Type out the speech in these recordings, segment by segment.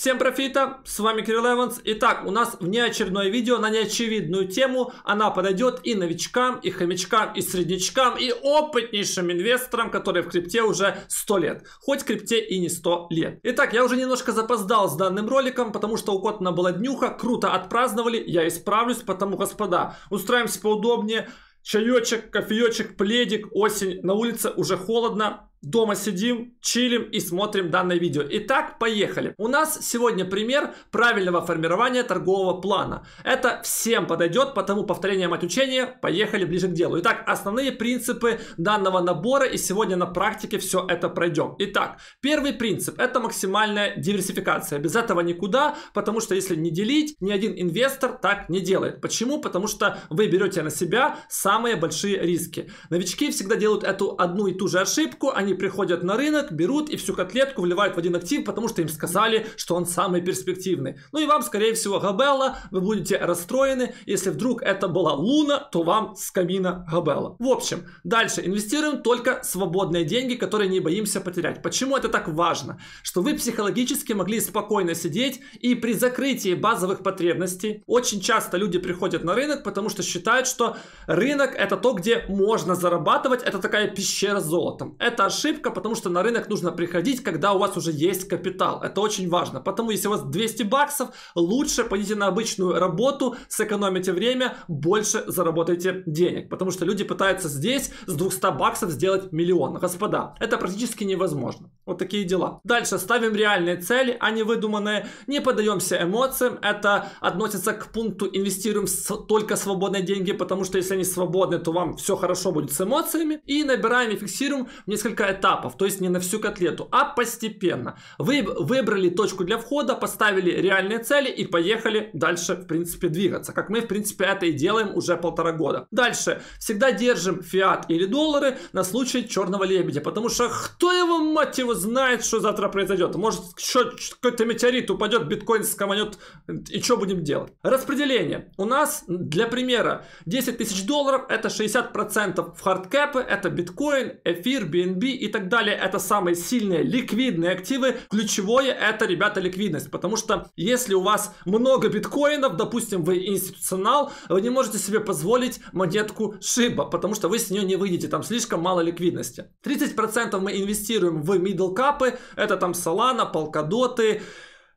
Всем профита, с вами Кирилл Эванс. Итак, у нас внеочередное видео на неочевидную тему. Она подойдет и новичкам, и хомячкам, и среднячкам, и опытнейшим инвесторам, которые в крипте уже 100 лет. Хоть крипте и не 100 лет. Итак, я уже немножко запоздал с данным роликом, потому что у Котна была днюха, круто отпраздновали, я исправлюсь, потому, господа, устраиваемся поудобнее. Чаечек, кофеечек, пледик, осень, на улице уже холодно, дома сидим, чилим и смотрим данное видео. Итак, поехали. У нас сегодня пример правильного формирования торгового плана. Это всем подойдет, потому повторение мать учения. Поехали ближе к делу. Итак, основные принципы данного набора и сегодня на практике все это пройдем. Итак, первый принцип это максимальная диверсификация. Без этого никуда, потому что если не делить, ни один инвестор так не делает. Почему? Потому что вы берете на себя самые большие риски. Новички всегда делают эту одну и ту же ошибку, они они приходят на рынок, берут и всю котлетку вливают в один актив, потому что им сказали, что он самый перспективный. Ну и вам, скорее всего, Габелла, вы будете расстроены. Если вдруг это была Луна, то вам с камина Габелла. В общем, дальше инвестируем только свободные деньги, которые не боимся потерять. Почему это так важно? Что вы психологически могли спокойно сидеть и при закрытии базовых потребностей очень часто люди приходят на рынок, потому что считают, что рынок это то, где можно зарабатывать, это такая пещера с золотом. Это ошибка ошибка, потому что на рынок нужно приходить, когда у вас уже есть капитал. Это очень важно. Потому если у вас 200 баксов, лучше пойдите на обычную работу, сэкономите время, больше заработайте денег. Потому что люди пытаются здесь с 200 баксов сделать миллион. Господа, это практически невозможно. Вот такие дела. Дальше ставим реальные цели, а не выдуманные. Не подаемся эмоциям. Это относится к пункту инвестируем только свободные деньги, потому что если они свободны, то вам все хорошо будет с эмоциями. И набираем и фиксируем несколько этапов, то есть не на всю котлету, а постепенно. Вы выбрали точку для входа, поставили реальные цели и поехали дальше, в принципе, двигаться. Как мы, в принципе, это и делаем уже полтора года. Дальше. Всегда держим фиат или доллары на случай черного лебедя, потому что кто его, мать его, знает, что завтра произойдет. Может, какой-то метеорит упадет, биткоин скоманет, и что будем делать? Распределение. У нас, для примера, 10 тысяч долларов, это 60% в хардкэпы, это биткоин, эфир, BNB и так далее, это самые сильные ликвидные активы. Ключевое это, ребята, ликвидность, потому что если у вас много биткоинов, допустим, вы институционал, вы не можете себе позволить монетку Шиба, потому что вы с нее не выйдете, там слишком мало ликвидности. 30% мы инвестируем в middle капы, это там Solana, Polkadot,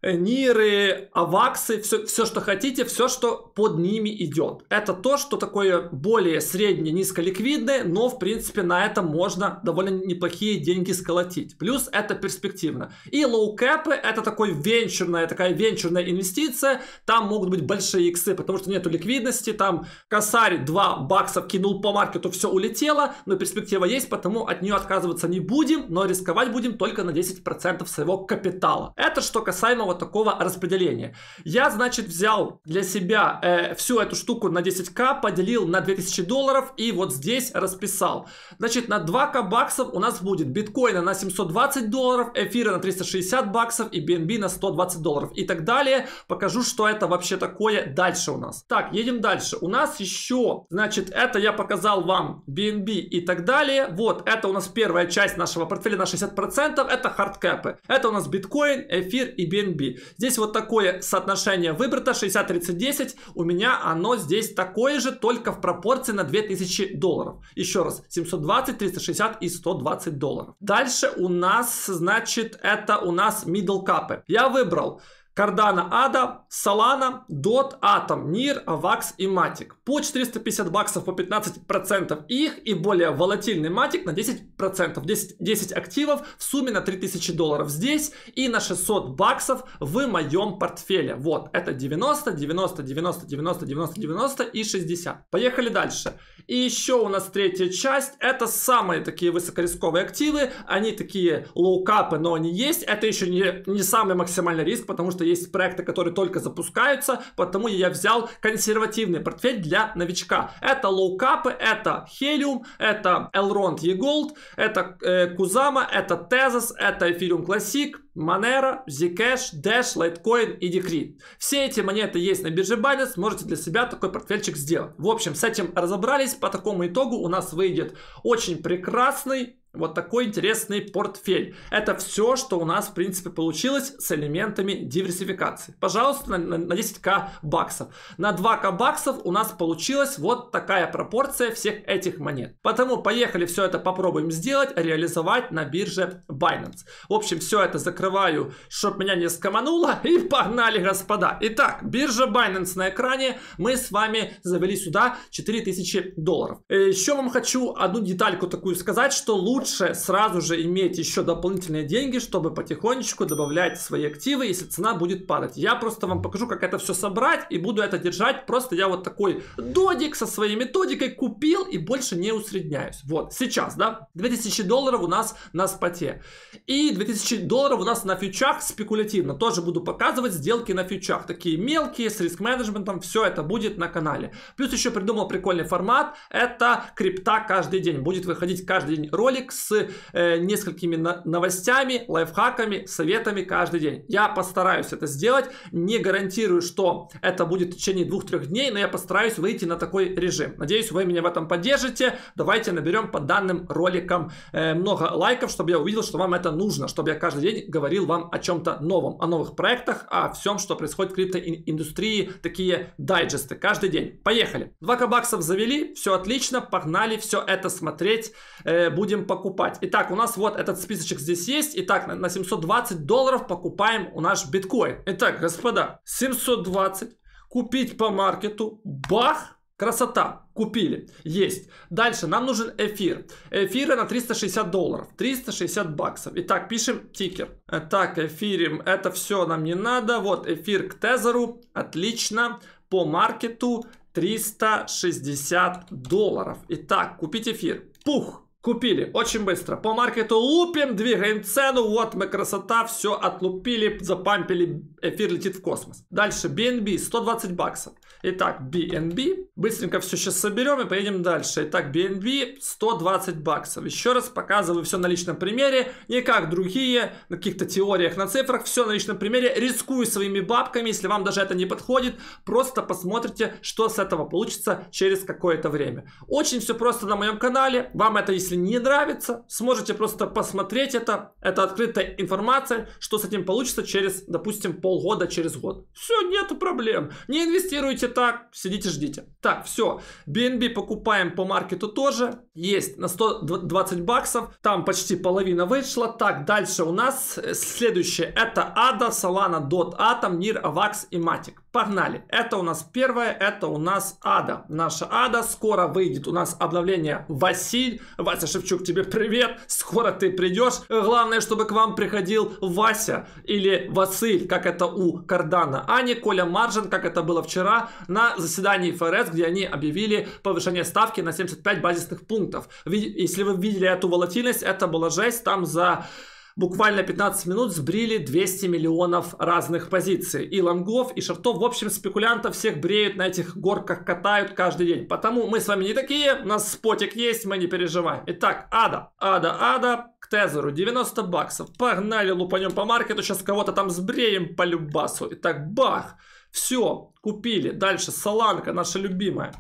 Э, ниры, аваксы, все, все, что хотите, все, что под ними идет. Это то, что такое более среднее, низколиквидное, но, в принципе, на этом можно довольно неплохие деньги сколотить. Плюс это перспективно. И лоукэпы — это такой венчурная, такая венчурная инвестиция, там могут быть большие иксы, потому что нету ликвидности, там косарь 2 бакса кинул по маркету, все улетело, но перспектива есть, потому от нее отказываться не будем, но рисковать будем только на 10% своего капитала. Это что касаемо вот такого распределения. Я, значит, взял для себя э, всю эту штуку на 10к, поделил на 2000 долларов и вот здесь расписал. Значит, на 2к баксов у нас будет биткоина на 720 долларов, эфира на 360 баксов и BNB на 120 долларов и так далее. Покажу, что это вообще такое дальше у нас. Так, едем дальше. У нас еще, значит, это я показал вам BNB и так далее. Вот, это у нас первая часть нашего портфеля на 60%, это хардкэпы. Это у нас биткоин, эфир и BNB. Здесь вот такое соотношение выбрато 60-30-10. У меня оно здесь такое же, только в пропорции на 2000 долларов. Еще раз, 720, 360 и 120 долларов. Дальше у нас, значит, это у нас middle cap. Я выбрал Cardano, Ада, Салана, Дот, Атом, Нир, Авакс и Матик По 450 баксов, по 15% их и более волатильный Матик на 10%. 10, 10 активов в сумме на 3000 долларов здесь и на 600 баксов в моем портфеле. Вот, это 90, 90, 90, 90, 90, 90 и 60. Поехали дальше. И еще у нас третья часть. Это самые такие высокорисковые активы. Они такие лоукапы, но они есть. Это еще не, не самый максимальный риск, потому что что есть проекты, которые только запускаются, потому я взял консервативный портфель для новичка. Это лоукапы, это Helium, это Elrond E-Gold, это э, Кузама, это Tezos, это Ethereum Classic, Monero, Zcash, Dash, Litecoin и Decree. Все эти монеты есть на бирже Binance, можете для себя такой портфельчик сделать. В общем, с этим разобрались, по такому итогу у нас выйдет очень прекрасный вот такой интересный портфель. Это все, что у нас, в принципе, получилось с элементами диверсификации. Пожалуйста, на, на 10к баксов. На 2к баксов у нас получилась вот такая пропорция всех этих монет. Поэтому поехали все это попробуем сделать, реализовать на бирже Binance. В общем, все это закрываю, чтоб меня не скомануло. И погнали, господа. Итак, биржа Binance на экране. Мы с вами завели сюда 4000 долларов. Э, Еще вам хочу одну детальку такую сказать, что лучше лучше сразу же иметь еще дополнительные деньги, чтобы потихонечку добавлять свои активы, если цена будет падать. Я просто вам покажу, как это все собрать и буду это держать. Просто я вот такой додик со своей методикой купил и больше не усредняюсь. Вот, сейчас, да, 2000 долларов у нас на споте. И 2000 долларов у нас на фьючах спекулятивно. Тоже буду показывать сделки на фьючах. Такие мелкие, с риск-менеджментом, все это будет на канале. Плюс еще придумал прикольный формат, это крипта каждый день. Будет выходить каждый день ролик с э, несколькими новостями, лайфхаками, советами каждый день. Я постараюсь это сделать, не гарантирую, что это будет в течение двух-трех дней, но я постараюсь выйти на такой режим. Надеюсь, вы меня в этом поддержите. Давайте наберем по данным роликам э, много лайков, чтобы я увидел, что вам это нужно, чтобы я каждый день говорил вам о чем-то новом, о новых проектах, о всем, что происходит в криптоиндустрии, такие дайджесты каждый день. Поехали! Два кабаксов завели, все отлично, погнали, все это смотреть, э, будем покупать покупать. Итак, у нас вот этот списочек здесь есть. Итак, на 720 долларов покупаем у нас биткоин. Итак, господа, 720, купить по маркету, бах, Красота. Купили. Есть. Дальше нам нужен эфир. Эфира на 360 долларов. 360 баксов. Итак, пишем тикер. Так, эфирим. Это все нам не надо. Вот эфир к тезеру. Отлично. По маркету 360 долларов. Итак, купить эфир. Пух. Купили очень быстро. По маркету лупим, двигаем цену. Вот мы красота, все отлупили, запампили. Эфир летит в космос. Дальше BNB 120 баксов. Итак, BNB. Быстренько все сейчас соберем и поедем дальше. Итак, BNB 120 баксов. Еще раз показываю все на личном примере. Не как другие, на каких-то теориях, на цифрах. Все на личном примере. Рискую своими бабками. Если вам даже это не подходит, просто посмотрите, что с этого получится через какое-то время. Очень все просто на моем канале. Вам это, если не нравится, сможете просто посмотреть это. Это открытая информация, что с этим получится через, допустим, полгода, через год. Все, нету проблем. Не инвестируйте так, сидите, ждите. Так, все. BNB покупаем по маркету тоже. Есть на 120 баксов. Там почти половина вышла. Так, дальше у нас э, следующее. Это ADA, Solana, DOT, Atom, NIR, AVAX и Matic. Погнали. Это у нас первое, это у нас Ада. Наша Ада. Скоро выйдет у нас обновление Василь. Вася Шевчук, тебе привет. Скоро ты придешь. Главное, чтобы к вам приходил Вася или Василь, как это у Кардана. А не Коля Маржин, как это было вчера на заседании ФРС, где они объявили повышение ставки на 75 базисных пунктов. Если вы видели эту волатильность, это была жесть. Там за буквально 15 минут сбрили 200 миллионов разных позиций. И лонгов, и шортов, в общем, спекулянтов всех бреют, на этих горках катают каждый день. Потому мы с вами не такие, у нас спотик есть, мы не переживаем. Итак, ада, ада, ада, к тезеру 90 баксов. Погнали, лупанем по маркету, сейчас кого-то там сбреем по любасу. Итак, бах, все, купили. Дальше, Саланка наша любимая.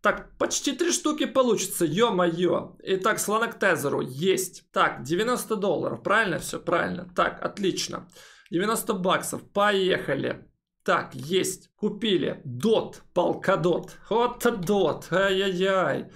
Так, почти три штуки получится, ё-моё. Итак, слона к тезеру есть. Так, 90 долларов, правильно все? Правильно. Так, отлично. 90 баксов, поехали. Так, есть. Купили. Дот, полкадот. Вот дот, ай-яй-яй.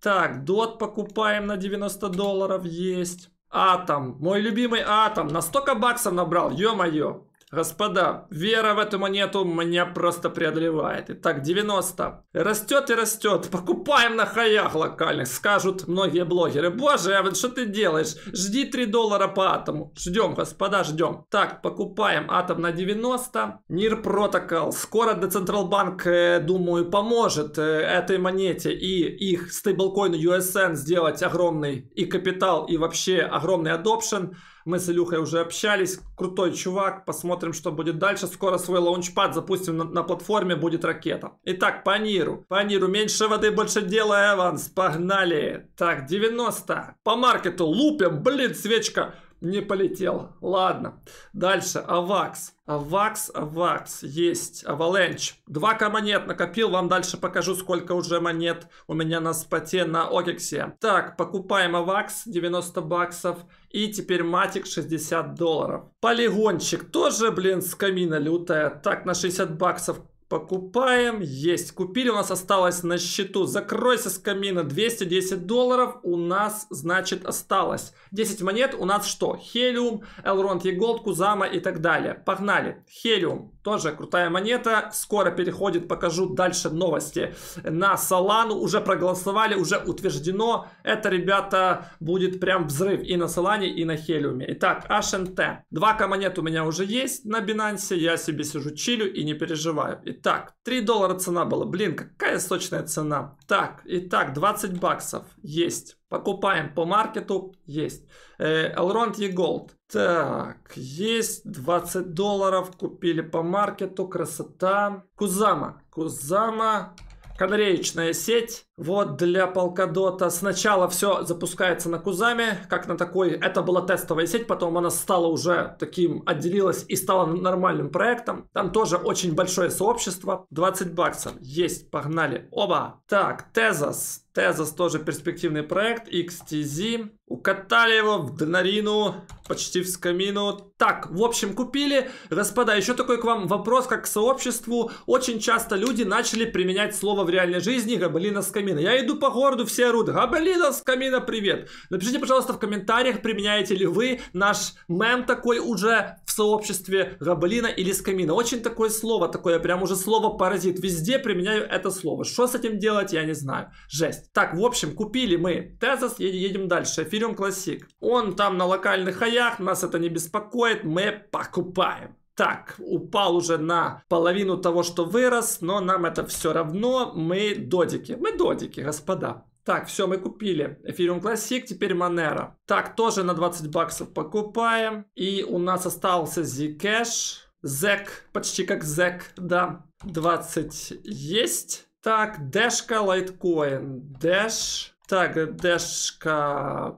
Так, дот покупаем на 90 долларов, есть. Атом, мой любимый атом, на 100 баксов набрал, ё-моё. Господа, вера в эту монету меня просто преодолевает. Итак, 90. Растет и растет. Покупаем на хаях локальных, скажут многие блогеры. Боже, Эван, а что ты делаешь? Жди 3 доллара по атому. Ждем, господа, ждем. Так, покупаем атом на 90. Нир Протокол. Скоро Децентралбанк, э, думаю, поможет э, этой монете и их стейблкоину USN сделать огромный и капитал, и вообще огромный adoption. Мы с Илюхой уже общались. Крутой чувак, посмотрим посмотрим, что будет дальше. Скоро свой лаунчпад запустим на, на платформе, будет ракета. Итак, по Ниру. По Ниру меньше воды, больше дела, Эванс. Погнали. Так, 90. По маркету лупим, блин, свечка. Не полетел. Ладно. Дальше. Авакс. Авакс, Авакс. Есть. Аваленч. Два монет накопил. Вам дальше покажу, сколько уже монет у меня на споте на Окексе. Так, покупаем Авакс 90 баксов. И теперь Матик 60 долларов. Полигончик. Тоже, блин, с камина лютая. Так, на 60 баксов Покупаем, есть. Купили, у нас осталось на счету. Закройся с камина, 210 долларов у нас, значит, осталось. 10 монет у нас что? Хелиум, Элронд Еголд, Кузама и так далее. Погнали. Хелиум, тоже крутая монета. Скоро переходит, покажу дальше новости. На Солану уже проголосовали, уже утверждено. Это, ребята, будет прям взрыв и на Солане, и на Хелиуме. Итак, HNT. Два монет у меня уже есть на бинансе Я себе сижу, чилю и не переживаю. Итак, 3 доллара цена была. Блин, какая сочная цена. Так, итак, 20 баксов. Есть. Покупаем по маркету. Есть. Э, Элронд и Голд. Так, есть 20 долларов. Купили по маркету. Красота. Кузама. Кузама. Канареечная сеть. Вот для полкадота сначала все запускается на Кузаме, как на такой, это была тестовая сеть, потом она стала уже таким, отделилась и стала нормальным проектом. Там тоже очень большое сообщество, 20 баксов, есть, погнали, оба. Так, Тезос, Тезос тоже перспективный проект, XTZ, укатали его в Донарину, почти в скамину. Так, в общем, купили. Господа, еще такой к вам вопрос, как к сообществу. Очень часто люди начали применять слово в реальной жизни, габалина скамина камина. Я иду по городу, все орут. Габелина с камина, привет. Напишите, пожалуйста, в комментариях, применяете ли вы наш мем такой уже в сообществе Габелина или с камина. Очень такое слово, такое прям уже слово паразит. Везде применяю это слово. Что с этим делать, я не знаю. Жесть. Так, в общем, купили мы Тезос, едем дальше. Эфириум Классик. Он там на локальных хаях, нас это не беспокоит, мы покупаем так, упал уже на половину того, что вырос, но нам это все равно, мы додики. Мы додики, господа. Так, все, мы купили. Эфириум Классик, теперь Monero. Так, тоже на 20 баксов покупаем. И у нас остался Zcash. Зек, почти как Зек, да. 20 есть. Так, Дэшка, Лайткоин. Дэш. Так, Дэшка...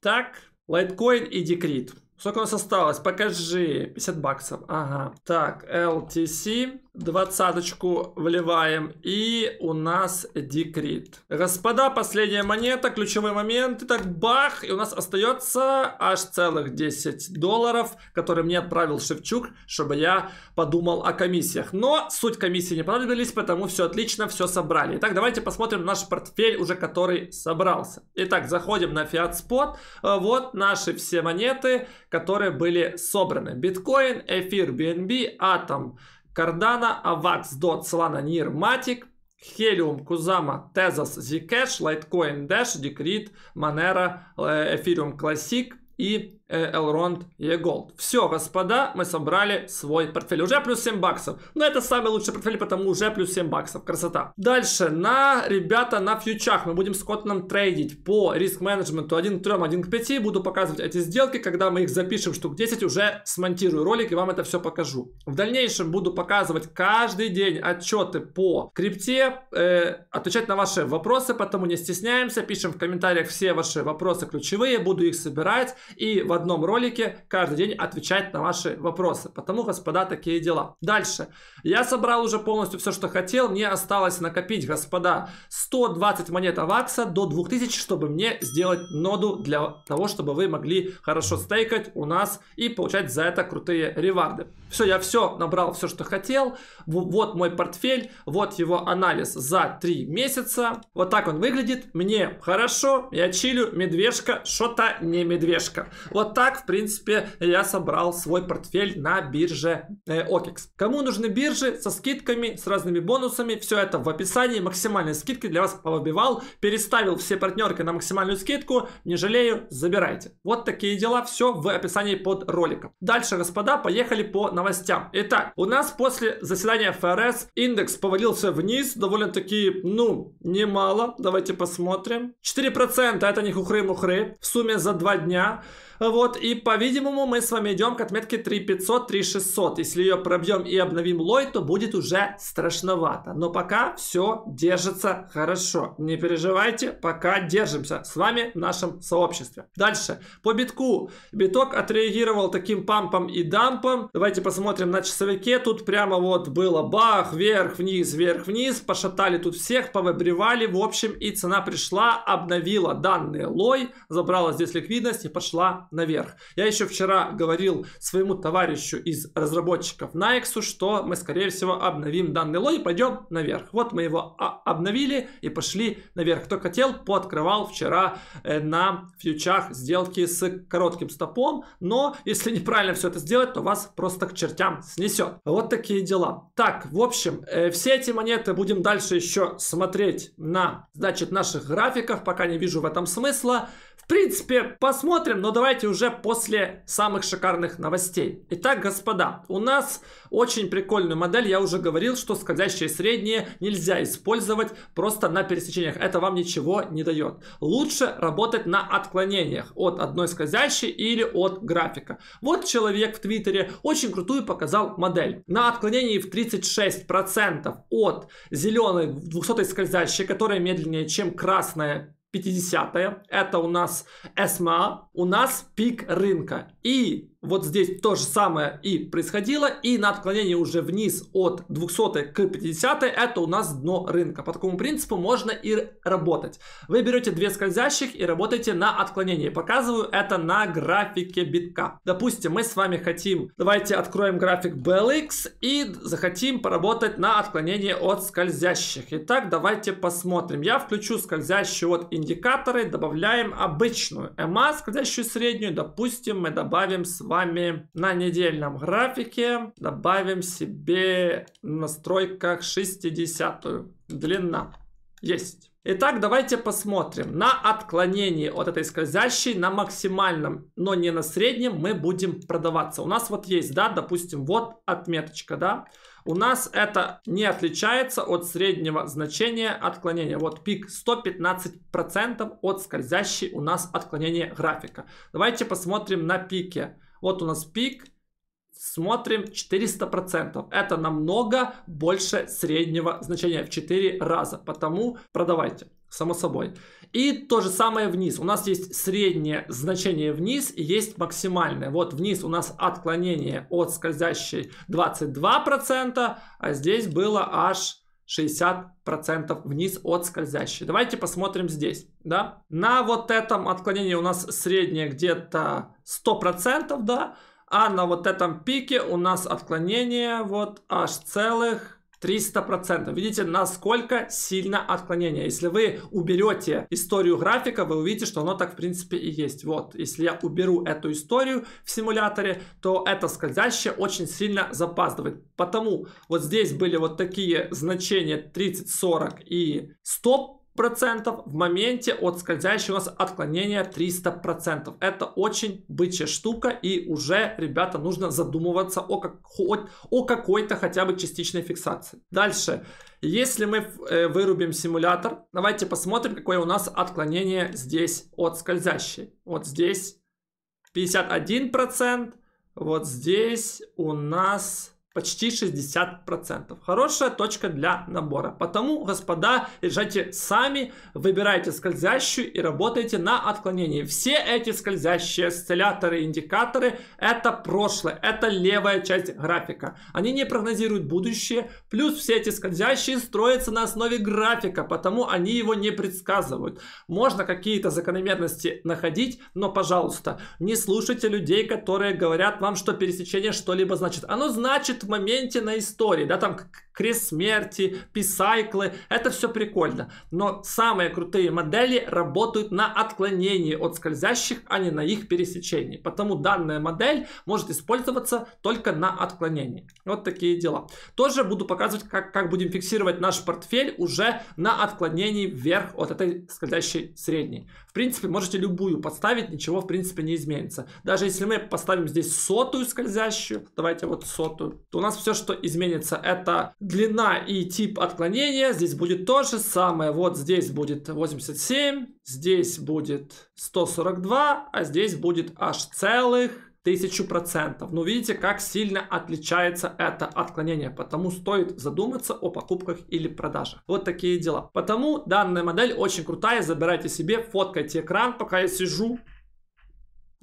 Так, Лайткоин и Декрит. Сколько у нас осталось? Покажи. 50 баксов. Ага. Так, LTC двадцаточку вливаем. И у нас декрит. Господа, последняя монета, ключевой момент. итак бах, и у нас остается аж целых 10 долларов, которые мне отправил Шевчук, чтобы я подумал о комиссиях. Но суть комиссии не понадобились, потому все отлично, все собрали. Итак, давайте посмотрим наш портфель уже, который собрался. Итак, заходим на Fiat Spot, э, Вот наши все монеты, которые были собраны. Биткоин, эфир, BNB, Атом. Atom Cardano, AVAX, DOT, Solana, NIR, Matic, Helium, Kuzama, Tezos, Zcash, Litecoin Dash, Decreed, Monero, Ethereum Classic и Элронд и Голд. Все, господа, мы собрали свой портфель. Уже плюс 7 баксов. Но это самый лучший портфель, потому уже плюс 7 баксов. Красота. Дальше, на, ребята, на фьючах мы будем с Коттоном трейдить по риск-менеджменту 1 к 3, 1 к 5. Буду показывать эти сделки. Когда мы их запишем штук 10, уже смонтирую ролик и вам это все покажу. В дальнейшем буду показывать каждый день отчеты по крипте, э, отвечать на ваши вопросы, потому не стесняемся. Пишем в комментариях все ваши вопросы ключевые, буду их собирать и, возможно, одном ролике каждый день отвечать на ваши вопросы. Потому, господа, такие дела. Дальше. Я собрал уже полностью все, что хотел. Мне осталось накопить, господа, 120 монет авакса до 2000, чтобы мне сделать ноду для того, чтобы вы могли хорошо стейкать у нас и получать за это крутые реварды. Все, я все набрал, все, что хотел. Вот мой портфель, вот его анализ за 3 месяца. Вот так он выглядит. Мне хорошо, я чилю, медвежка, что-то не медвежка. Вот вот так, в принципе, я собрал свой портфель на бирже э, OKEX. Кому нужны биржи со скидками, с разными бонусами, все это в описании. Максимальные скидки для вас повыбивал, переставил все партнерки на максимальную скидку. Не жалею, забирайте. Вот такие дела, все в описании под роликом. Дальше, господа, поехали по новостям. Итак, у нас после заседания ФРС индекс повалился вниз, довольно-таки, ну, немало. Давайте посмотрим. 4% это не хухры-мухры в сумме за 2 дня. Вот, и, по-видимому, мы с вами идем к отметке 3500, 3600. Если ее пробьем и обновим лой, то будет уже страшновато. Но пока все держится хорошо. Не переживайте, пока держимся с вами в нашем сообществе. Дальше. По битку. Биток отреагировал таким пампом и дампом. Давайте посмотрим на часовике. Тут прямо вот было бах, вверх, вниз, вверх, вниз. Пошатали тут всех, повыбривали. В общем, и цена пришла, обновила данные лой, забрала здесь ликвидность и пошла наверх. Я еще вчера говорил своему товарищу из разработчиков Nike, что мы, скорее всего, обновим данный лой и пойдем наверх. Вот мы его а, обновили и пошли наверх. Кто хотел, пооткрывал вчера э, на фьючах сделки с коротким стопом, но если неправильно все это сделать, то вас просто к чертям снесет. Вот такие дела. Так, в общем, э, все эти монеты будем дальше еще смотреть на, значит, наших графиков, пока не вижу в этом смысла. В принципе, посмотрим, но давайте уже после самых шикарных новостей. Итак, господа, у нас очень прикольную модель. Я уже говорил, что скользящие средние нельзя использовать просто на пересечениях. Это вам ничего не дает. Лучше работать на отклонениях от одной скользящей или от графика. Вот человек в Твиттере очень крутую показал модель. На отклонении в 36% от зеленой 200 скользящей, которая медленнее, чем красная 50 это у нас СМА, у нас пик рынка. И вот здесь то же самое и происходило. И на отклонении уже вниз от 200 к 50 это у нас дно рынка. По такому принципу можно и работать. Вы берете две скользящих и работаете на отклонении. Показываю это на графике битка. Допустим, мы с вами хотим, давайте откроем график BLX и захотим поработать на отклонении от скользящих. Итак, давайте посмотрим. Я включу скользящие вот индикаторы, добавляем обычную EMA, а, скользящую среднюю. Допустим, мы добавим с вами на недельном графике добавим себе в настройках 60 длина. Есть. Итак, давайте посмотрим. На отклонении от этой скользящей на максимальном, но не на среднем мы будем продаваться. У нас вот есть, да, допустим, вот отметочка, да. У нас это не отличается от среднего значения отклонения. Вот пик 115% от скользящей у нас отклонение графика. Давайте посмотрим на пике. Вот у нас пик, смотрим 400%. Это намного больше среднего значения в 4 раза, потому продавайте, само собой. И то же самое вниз. У нас есть среднее значение вниз и есть максимальное. Вот вниз у нас отклонение от скользящей 22%, а здесь было аж 60% вниз от скользящей. Давайте посмотрим здесь, да. На вот этом отклонении у нас среднее где-то 100%, да. А на вот этом пике у нас отклонение вот аж целых 300%. Видите, насколько сильно отклонение. Если вы уберете историю графика, вы увидите, что оно так в принципе и есть. Вот, если я уберу эту историю в симуляторе, то это скользящее очень сильно запаздывает. Потому вот здесь были вот такие значения 30, 40 и 100 процентов в моменте от скользящего у нас отклонение 300 процентов. Это очень бычья штука и уже, ребята, нужно задумываться о, как, о, о какой-то хотя бы частичной фиксации. Дальше, если мы э, вырубим симулятор, давайте посмотрим, какое у нас отклонение здесь от скользящей. Вот здесь 51 процент, вот здесь у нас почти 60%. Хорошая точка для набора. Потому, господа, езжайте сами, выбирайте скользящую и работайте на отклонении. Все эти скользящие осцилляторы, индикаторы – это прошлое, это левая часть графика. Они не прогнозируют будущее, плюс все эти скользящие строятся на основе графика, потому они его не предсказывают. Можно какие-то закономерности находить, но, пожалуйста, не слушайте людей, которые говорят вам, что пересечение что-либо значит. Оно значит моменте на истории, да, там крест смерти, писайклы, это все прикольно. Но самые крутые модели работают на отклонении от скользящих, а не на их пересечении. Потому данная модель может использоваться только на отклонении. Вот такие дела. Тоже буду показывать, как, как будем фиксировать наш портфель уже на отклонении вверх от этой скользящей средней. В принципе, можете любую подставить, ничего в принципе не изменится. Даже если мы поставим здесь сотую скользящую, давайте вот сотую, то у нас все, что изменится, это длина и тип отклонения. Здесь будет то же самое. Вот здесь будет 87, здесь будет 142, а здесь будет аж целых 1000%. Ну, видите, как сильно отличается это отклонение, потому стоит задуматься о покупках или продажах. Вот такие дела. Потому данная модель очень крутая, забирайте себе, фоткайте экран, пока я сижу,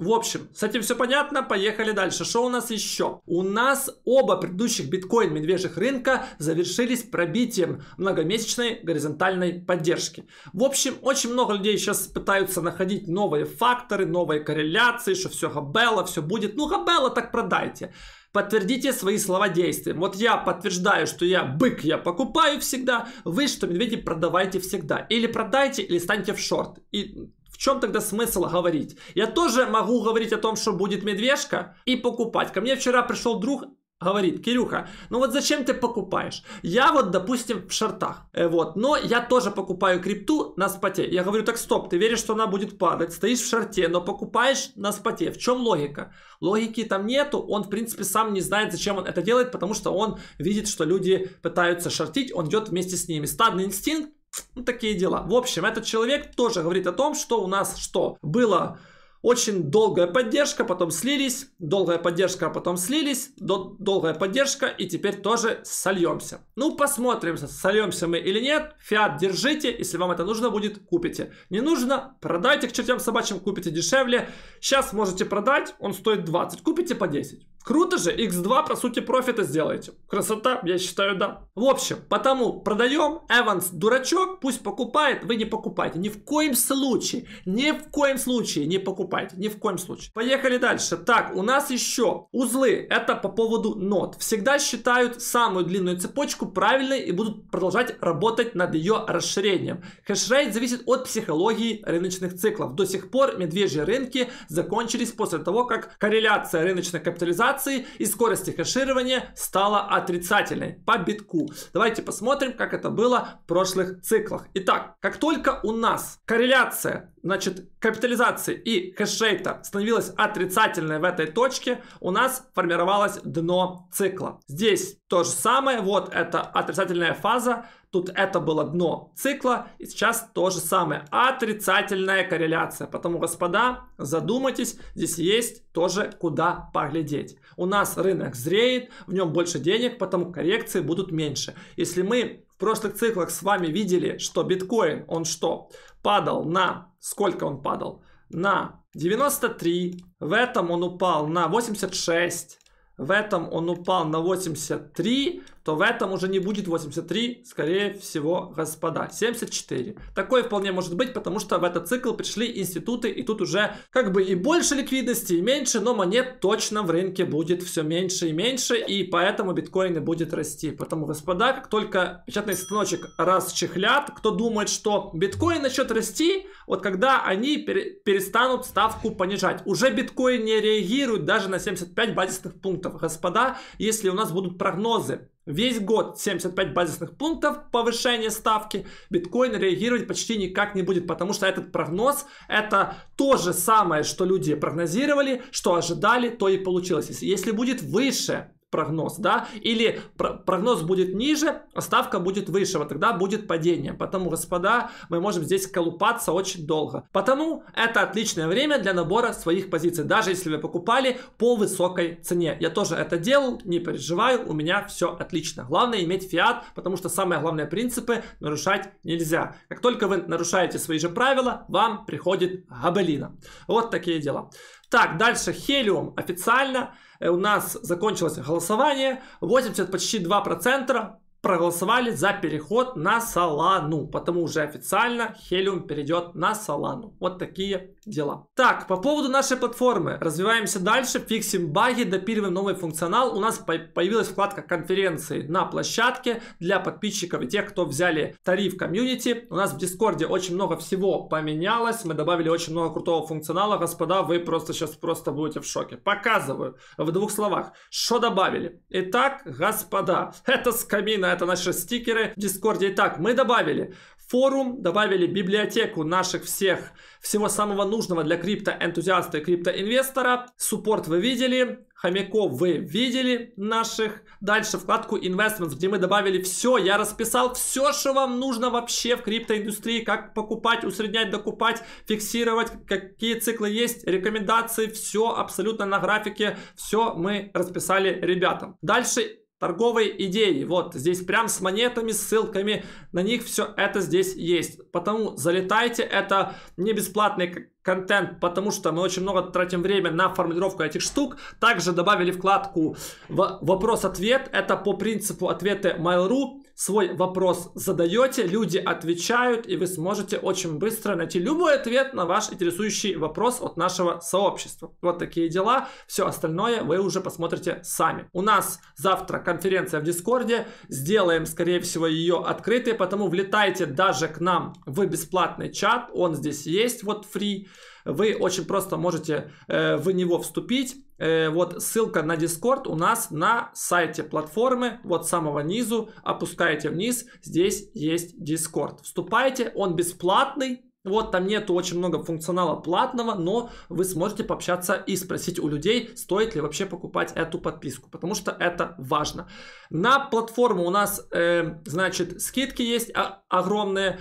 в общем, с этим все понятно, поехали дальше. Что у нас еще? У нас оба предыдущих биткоин медвежьих рынка завершились пробитием многомесячной горизонтальной поддержки. В общем, очень много людей сейчас пытаются находить новые факторы, новые корреляции, что все хабела, все будет. Ну, хабела так продайте. Подтвердите свои слова действием. Вот я подтверждаю, что я бык, я покупаю всегда. Вы, что медведи, продавайте всегда. Или продайте, или станьте в шорт. И в чем тогда смысл говорить? Я тоже могу говорить о том, что будет медвежка и покупать. Ко мне вчера пришел друг, говорит, Кирюха, ну вот зачем ты покупаешь? Я вот, допустим, в шортах, э, вот, но я тоже покупаю крипту на споте. Я говорю, так стоп, ты веришь, что она будет падать, стоишь в шорте, но покупаешь на споте. В чем логика? Логики там нету, он, в принципе, сам не знает, зачем он это делает, потому что он видит, что люди пытаются шортить, он идет вместе с ними. Стадный инстинкт, ну, такие дела. В общем, этот человек тоже говорит о том, что у нас что? Было очень долгая поддержка, потом слились, долгая поддержка, а потом слились, до, долгая поддержка, и теперь тоже сольемся. Ну, посмотрим, сольемся мы или нет. Фиат держите, если вам это нужно будет, купите. Не нужно, продайте к чертям собачьим, купите дешевле. Сейчас можете продать, он стоит 20, купите по 10. Круто же, x2 по сути профита сделаете. Красота, я считаю, да. В общем, потому продаем, Эванс дурачок, пусть покупает, вы не покупайте. Ни в коем случае, ни в коем случае не покупайте, ни в коем случае. Поехали дальше. Так, у нас еще узлы, это по поводу нот. Всегда считают самую длинную цепочку правильной и будут продолжать работать над ее расширением. Хешрейт зависит от психологии рыночных циклов. До сих пор медвежьи рынки закончились после того, как корреляция рыночной капитализации операций и скорость их хеширования стала отрицательной по битку. Давайте посмотрим, как это было в прошлых циклах. Итак, как только у нас корреляция значит, капитализации и хешрейта становилась отрицательной в этой точке, у нас формировалось дно цикла. Здесь то же самое, вот это отрицательная фаза, тут это было дно цикла, и сейчас то же самое, отрицательная корреляция. Потому, господа, задумайтесь, здесь есть тоже куда поглядеть. У нас рынок зреет, в нем больше денег, потому коррекции будут меньше. Если мы в прошлых циклах с вами видели, что биткоин, он что? падал на... Сколько он падал? На 93. В этом он упал на 86. В этом он упал на 83 то в этом уже не будет 83, скорее всего, господа, 74. Такое вполне может быть, потому что в этот цикл пришли институты, и тут уже как бы и больше ликвидности, и меньше, но монет точно в рынке будет все меньше и меньше, и поэтому биткоины будет расти. Поэтому, господа, как только печатный станочек расчехлят, кто думает, что биткоин начнет расти, вот когда они перестанут ставку понижать. Уже биткоин не реагирует даже на 75 базисных пунктов. Господа, если у нас будут прогнозы Весь год 75 базисных пунктов повышения ставки биткоин реагировать почти никак не будет, потому что этот прогноз это то же самое, что люди прогнозировали, что ожидали, то и получилось. Если будет выше прогноз, да, или прогноз будет ниже, а ставка будет выше, вот тогда будет падение. Потому, господа, мы можем здесь колупаться очень долго. Потому это отличное время для набора своих позиций, даже если вы покупали по высокой цене. Я тоже это делал, не переживаю, у меня все отлично. Главное иметь фиат, потому что самые главные принципы нарушать нельзя. Как только вы нарушаете свои же правила, вам приходит габелина. Вот такие дела. Так, дальше Helium официально э, у нас закончилось голосование. 80 почти 2% проголосовали за переход на Солану, потому уже официально Helium перейдет на Солану. Вот такие дела. Так, по поводу нашей платформы. Развиваемся дальше, фиксим баги, допиливаем новый функционал. У нас по появилась вкладка конференции на площадке для подписчиков и тех, кто взяли тариф комьюнити. У нас в Дискорде очень много всего поменялось. Мы добавили очень много крутого функционала. Господа, вы просто сейчас просто будете в шоке. Показываю в двух словах, что добавили. Итак, господа, это скамина это наши стикеры в Дискорде. Итак, мы добавили форум, добавили библиотеку наших всех, всего самого нужного для криптоэнтузиаста и криптоинвестора. Суппорт вы видели, хомяков вы видели наших. Дальше вкладку Investments, где мы добавили все. Я расписал все, что вам нужно вообще в криптоиндустрии. Как покупать, усреднять, докупать, фиксировать, какие циклы есть, рекомендации. Все абсолютно на графике. Все мы расписали ребятам. Дальше торговой идеи, вот здесь прям с монетами, ссылками на них все это здесь есть. Потому залетайте, это не бесплатный контент, потому что мы очень много тратим время на формулировку этих штук. Также добавили вкладку «Вопрос-ответ», это по принципу ответы Mail.ru свой вопрос задаете, люди отвечают, и вы сможете очень быстро найти любой ответ на ваш интересующий вопрос от нашего сообщества. Вот такие дела. Все остальное вы уже посмотрите сами. У нас завтра конференция в Дискорде. Сделаем, скорее всего, ее открытой, потому влетайте даже к нам в бесплатный чат. Он здесь есть, вот free. Вы очень просто можете э, в него вступить э, вот ссылка на Discord у нас на сайте платформы, вот с самого низу, опускаете вниз, здесь есть Discord. Вступайте, он бесплатный, вот, там нету очень много функционала платного, но вы сможете пообщаться и спросить у людей, стоит ли вообще покупать эту подписку, потому что это важно. На платформу у нас, э, значит, скидки есть огромные,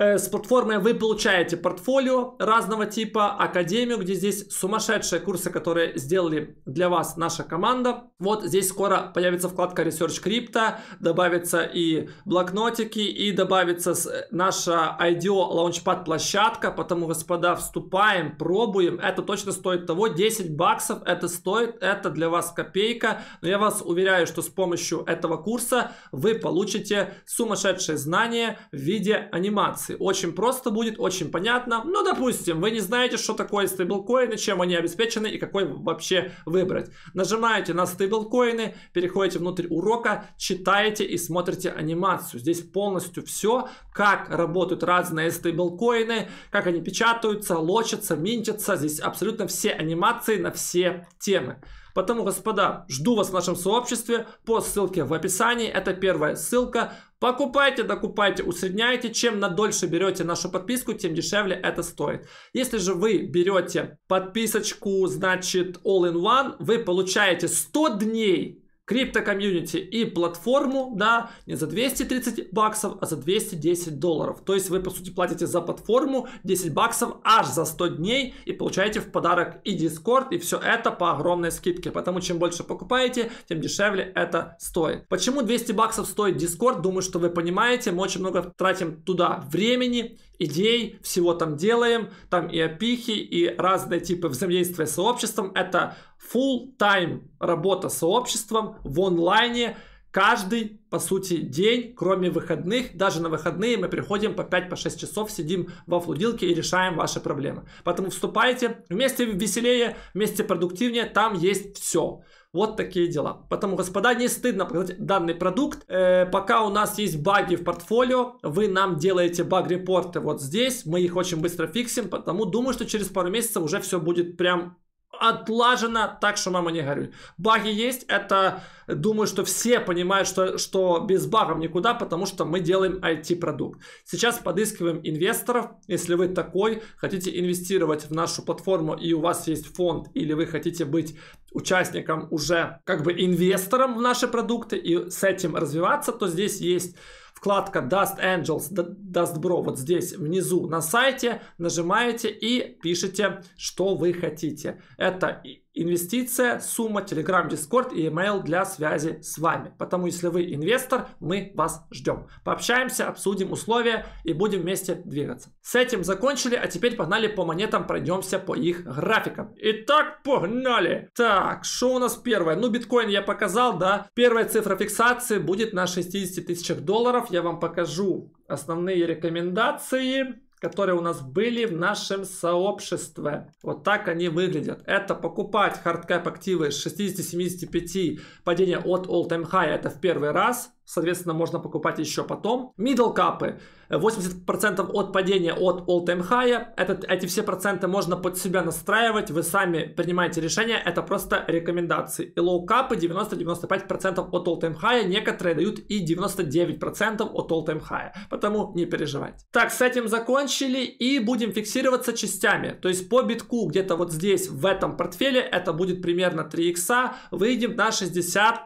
Э, с платформы вы получаете портфолио разного типа, академию, где здесь сумасшедшие курсы, которые сделали для вас наша команда. Вот здесь скоро появится вкладка Research Crypto, добавятся и блокнотики, и добавится э, наша IDO Launchpad площадка, потому, господа, вступаем, пробуем, это точно стоит того, 10 баксов это стоит, это для вас копейка, но я вас уверяю, что с помощью этого курса вы получите сумасшедшие знания в виде анимации акций. Очень просто будет, очень понятно. Но, ну, допустим, вы не знаете, что такое стейблкоины, чем они обеспечены и какой вообще выбрать. Нажимаете на стейблкоины, переходите внутрь урока, читаете и смотрите анимацию. Здесь полностью все, как работают разные стейблкоины, как они печатаются, лочатся, минтятся. Здесь абсолютно все анимации на все темы. Поэтому, господа, жду вас в нашем сообществе по ссылке в описании. Это первая ссылка. Покупайте, докупайте, усредняйте. Чем на дольше берете нашу подписку, тем дешевле это стоит. Если же вы берете подписочку, значит, All-in-One, вы получаете 100 дней крипто-комьюнити и платформу, да, не за 230 баксов, а за 210 долларов. То есть вы, по сути, платите за платформу 10 баксов аж за 100 дней и получаете в подарок и Discord, и все это по огромной скидке. Потому чем больше покупаете, тем дешевле это стоит. Почему 200 баксов стоит Discord? Думаю, что вы понимаете. Мы очень много тратим туда времени идей, всего там делаем, там и опихи, и разные типы взаимодействия с сообществом. Это full-time работа с сообществом в онлайне каждый, по сути, день, кроме выходных. Даже на выходные мы приходим по 5-6 по часов, сидим во флудилке и решаем ваши проблемы. Поэтому вступайте, вместе веселее, вместе продуктивнее, там есть все. Вот такие дела. Поэтому, господа, не стыдно показать данный продукт. Э, пока у нас есть баги в портфолио, вы нам делаете баг-репорты вот здесь. Мы их очень быстро фиксим, потому думаю, что через пару месяцев уже все будет прям отлажено так, что мама не горюй. Баги есть, это, думаю, что все понимают, что, что без багов никуда, потому что мы делаем IT-продукт. Сейчас подыскиваем инвесторов, если вы такой, хотите инвестировать в нашу платформу и у вас есть фонд, или вы хотите быть участником уже, как бы инвестором в наши продукты и с этим развиваться, то здесь есть вкладка Dust Angels, Dust Bro, вот здесь внизу на сайте, нажимаете и пишете, что вы хотите. Это Инвестиция, сумма, Telegram, Discord и email для связи с вами. Потому если вы инвестор, мы вас ждем. Пообщаемся, обсудим условия и будем вместе двигаться. С этим закончили, а теперь погнали по монетам, пройдемся по их графикам. Итак, погнали! Так, что у нас первое? Ну, биткоин я показал, да. Первая цифра фиксации будет на 60 тысячах долларов. Я вам покажу основные рекомендации которые у нас были в нашем сообществе. Вот так они выглядят. Это покупать хардкэп активы с 60-75 падения от all-time high, это в первый раз – соответственно, можно покупать еще потом. Middle капы 80% от падения от all-time high. Этот, эти все проценты можно под себя настраивать, вы сами принимаете решение, это просто рекомендации. И low капы 90-95% от all-time high, некоторые дают и 99% от all-time high, поэтому не переживайте. Так, с этим закончили и будем фиксироваться частями. То есть по битку где-то вот здесь, в этом портфеле, это будет примерно 3 икса, выйдем на 60%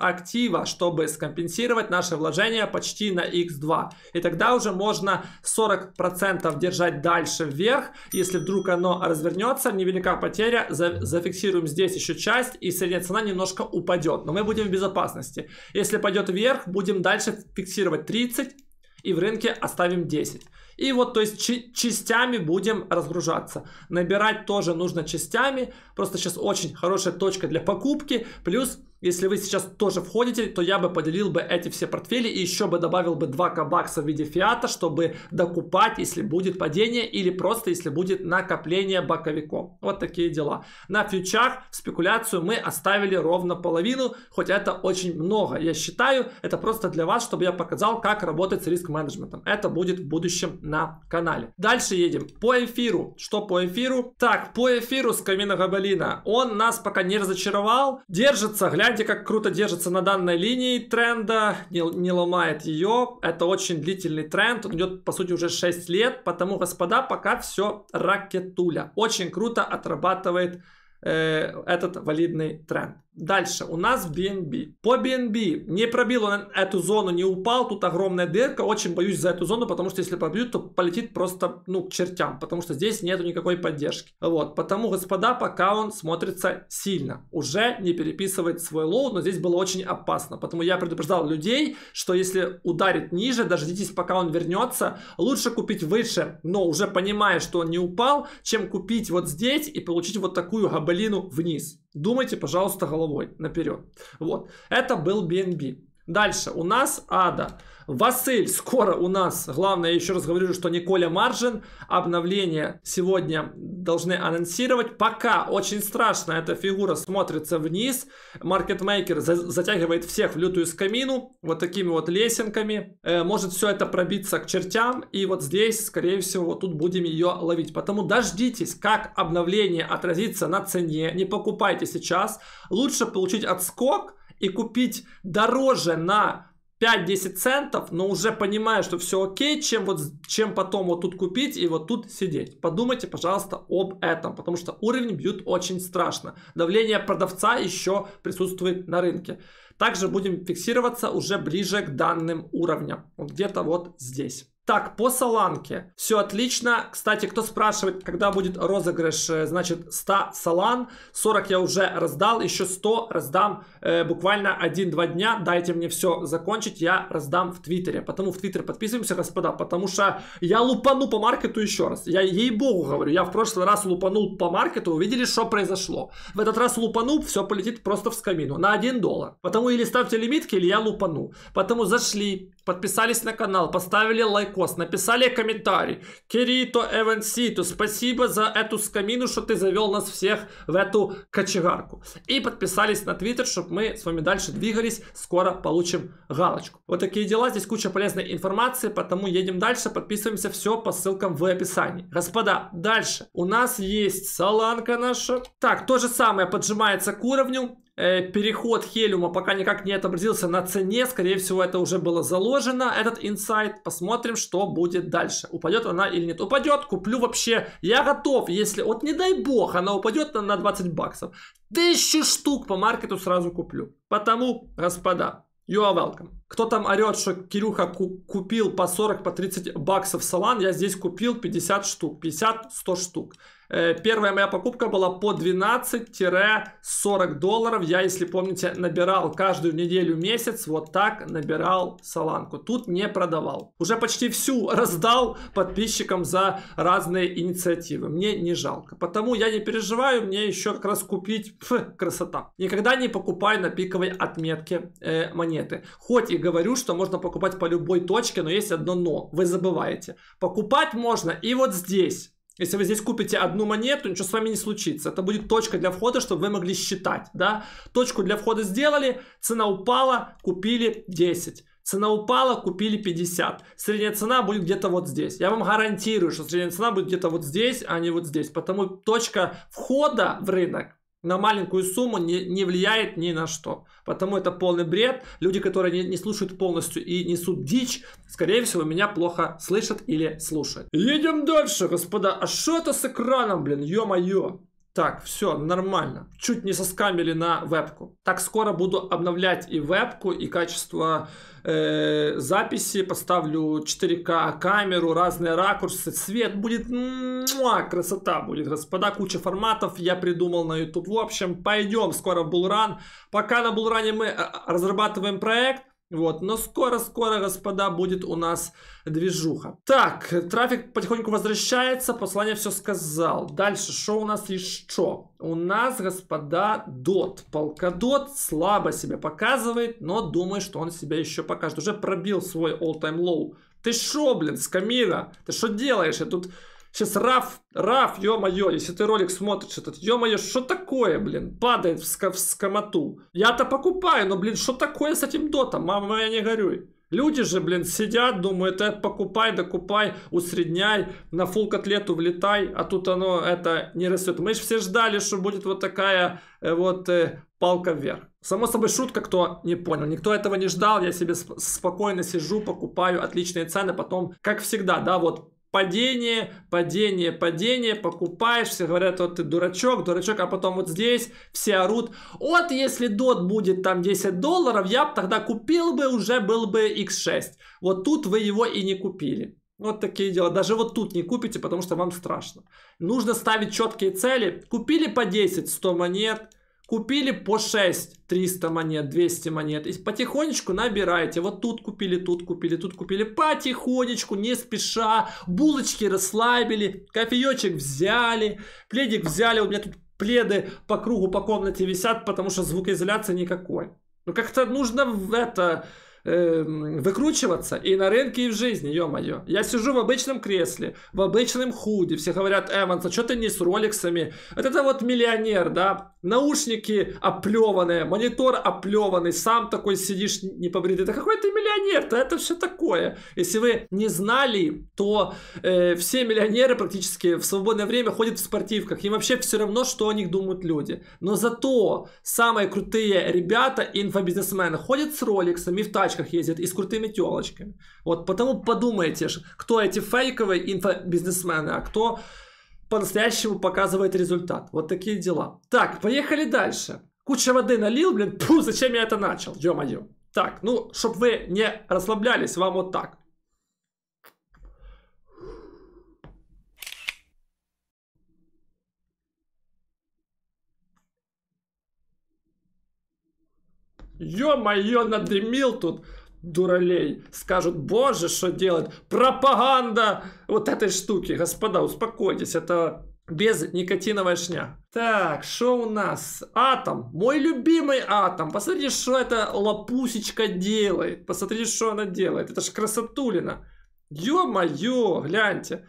актива, чтобы скомпенсировать компенсировать наше вложение почти на x2. И тогда уже можно 40% держать дальше вверх. Если вдруг оно развернется, невелика потеря, за, зафиксируем здесь еще часть, и средняя цена немножко упадет. Но мы будем в безопасности. Если пойдет вверх, будем дальше фиксировать 30, и в рынке оставим 10. И вот, то есть, частями будем разгружаться. Набирать тоже нужно частями. Просто сейчас очень хорошая точка для покупки. Плюс если вы сейчас тоже входите, то я бы поделил бы эти все портфели и еще бы добавил бы 2 бакса в виде фиата, чтобы докупать, если будет падение или просто если будет накопление боковиком. Вот такие дела. На фьючах в спекуляцию мы оставили ровно половину, хоть это очень много. Я считаю, это просто для вас, чтобы я показал, как работать с риск-менеджментом. Это будет в будущем на канале. Дальше едем. По эфиру. Что по эфиру? Так, по эфиру с Камина Габалина. Он нас пока не разочаровал. Держится, глянь кстати, как круто держится на данной линии тренда, не, не ломает ее. Это очень длительный тренд, он идет, по сути, уже 6 лет, потому, господа, пока все ракетуля. Очень круто отрабатывает э, этот валидный тренд. Дальше у нас BNB. По BNB не пробил он эту зону, не упал. Тут огромная дырка. Очень боюсь за эту зону, потому что если пробьют, то полетит просто, ну, к чертям. Потому что здесь нету никакой поддержки. Вот. Потому, господа, пока он смотрится сильно. Уже не переписывает свой лоу, но здесь было очень опасно. Поэтому я предупреждал людей, что если ударит ниже, дождитесь, пока он вернется. Лучше купить выше, но уже понимая, что он не упал, чем купить вот здесь и получить вот такую габалину вниз. Думайте, пожалуйста, головой наперед. Вот. Это был BNB. Дальше. У нас Ада. Василь, скоро у нас, главное, я еще раз говорю, что Николя Маржин, обновление сегодня должны анонсировать. Пока очень страшно эта фигура смотрится вниз. Маркетмейкер затягивает всех в лютую скамину, вот такими вот лесенками. Э, может все это пробиться к чертям, и вот здесь, скорее всего, тут будем ее ловить. Потому дождитесь, как обновление отразится на цене. Не покупайте сейчас. Лучше получить отскок, и купить дороже на 5-10 центов, но уже понимая, что все окей, чем, вот, чем потом вот тут купить и вот тут сидеть. Подумайте, пожалуйста, об этом, потому что уровень бьют очень страшно. Давление продавца еще присутствует на рынке. Также будем фиксироваться уже ближе к данным уровням, вот где-то вот здесь. Так, по Соланке. Все отлично. Кстати, кто спрашивает, когда будет розыгрыш, э, значит, 100 Солан. 40 я уже раздал, еще 100 раздам э, буквально 1-2 дня. Дайте мне все закончить, я раздам в Твиттере. Потому в Твиттер подписываемся, господа, потому что я лупану по маркету еще раз. Я ей-богу говорю, я в прошлый раз лупанул по маркету, увидели, что произошло. В этот раз лупану, все полетит просто в скамину на 1 доллар. Потому или ставьте лимитки, или я лупану. Потому зашли, подписались на канал, поставили лайк Кост, написали комментарий. Кирито Эванситу, спасибо за эту скамину, что ты завел нас всех в эту кочегарку. И подписались на Твиттер, чтобы мы с вами дальше двигались. Скоро получим галочку. Вот такие дела. Здесь куча полезной информации, потому едем дальше. Подписываемся все по ссылкам в описании. Господа, дальше. У нас есть саланка наша. Так, то же самое поджимается к уровню. Э, переход Хелиума пока никак не отобразился на цене. Скорее всего, это уже было заложено, этот инсайт. Посмотрим, что будет дальше. Упадет она или нет. Упадет, куплю вообще. Я готов, если... Вот не дай бог, она упадет на 20 баксов. Тысячу штук по маркету сразу куплю. Потому, господа, You are welcome. Кто там орет, что Кирюха ку- купил по 40, по 30 баксов салан, я здесь купил 50 штук, 50-100 штук. Э, первая моя покупка была по 12-40 долларов. Я, если помните, набирал каждую неделю месяц, вот так набирал соланку. Тут не продавал. Уже почти всю раздал подписчикам за разные инициативы. Мне не жалко. Потому я не переживаю, мне еще как раз купить Пф, красота. Никогда не покупай на пиковой отметке э, монеты. Хоть и говорю, что можно покупать по любой точке, но есть одно но. Вы забываете. Покупать можно и вот здесь если вы здесь купите одну монету, ничего с вами не случится. Это будет точка для входа, чтобы вы могли считать. Да? Точку для входа сделали, цена упала, купили 10. Цена упала, купили 50. Средняя цена будет где-то вот здесь. Я вам гарантирую, что средняя цена будет где-то вот здесь, а не вот здесь. Потому точка входа в рынок на маленькую сумму не, не влияет ни на что. Потому это полный бред. Люди, которые не, не слушают полностью и несут дичь, скорее всего, меня плохо слышат или слушают. Едем дальше, господа. А что это с экраном, блин? Ё-моё. Так, все, нормально. Чуть не соскамили на вебку. Так скоро буду обновлять и вебку, и качество э, записи. Поставлю 4К камеру, разные ракурсы, цвет будет... Муа, красота будет, господа. Куча форматов я придумал на YouTube. В общем, пойдем скоро в Булран. Пока на Булране мы э, разрабатываем проект. Вот, но скоро-скоро, господа, будет у нас движуха. Так, трафик потихоньку возвращается, послание все сказал. Дальше, что у нас еще? У нас, господа, дот. Полкадот слабо себя показывает, но думаю, что он себя еще покажет. Уже пробил свой all-time low. Ты шо, блин, скамина? Ты что делаешь? Я тут Сейчас Раф, Раф, ё-моё, если ты ролик смотришь этот, ё-моё, что такое, блин, падает в, ск в скамоту. Я-то покупаю, но, блин, что такое с этим дотом, мама моя, не горюй. Люди же, блин, сидят, думают, это покупай, докупай, усредняй, на фул котлету влетай, а тут оно это не растет. Мы же все ждали, что будет вот такая э, вот э, палка вверх. Само собой, шутка, кто не понял. Никто этого не ждал, я себе сп спокойно сижу, покупаю отличные цены, потом, как всегда, да, вот падение, падение, падение, покупаешь, все говорят, вот ты дурачок, дурачок, а потом вот здесь все орут, вот если дот будет там 10 долларов, я бы тогда купил бы, уже был бы X6. Вот тут вы его и не купили. Вот такие дела. Даже вот тут не купите, потому что вам страшно. Нужно ставить четкие цели. Купили по 10, 100 монет, Купили по 6, 300 монет, 200 монет. И потихонечку набираете. Вот тут купили, тут купили, тут купили. Потихонечку, не спеша. Булочки расслабили, кофеечек взяли, пледик взяли. У меня тут пледы по кругу по комнате висят, потому что звукоизоляции никакой. Ну как-то нужно в это Эм, выкручиваться и на рынке, и в жизни, ё-моё. Я сижу в обычном кресле, в обычном худе, все говорят, Эванс, а что ты не с роликсами? Вот это вот миллионер, да, наушники оплеванные, монитор оплеванный, сам такой сидишь не побритый. Это какой ты миллионер-то, это все такое. Если вы не знали, то э, все миллионеры практически в свободное время ходят в спортивках, им вообще все равно, что о них думают люди. Но зато самые крутые ребята, инфобизнесмены, ходят с роликсами в тачках, тачках ездят и с крутыми телочками. Вот потому подумайте, кто эти фейковые инфобизнесмены, а кто по-настоящему показывает результат. Вот такие дела. Так, поехали дальше. Куча воды налил, блин, пу, зачем я это начал, ё Так, ну, чтобы вы не расслаблялись, вам вот так. Ё-моё, надымил тут дуралей. Скажут, боже, что делать? Пропаганда вот этой штуки. Господа, успокойтесь, это без никотиновой шня. Так, что у нас? Атом. Мой любимый атом. Посмотрите, что эта лопусечка делает. Посмотрите, что она делает. Это ж красотулина. Ё-моё, гляньте.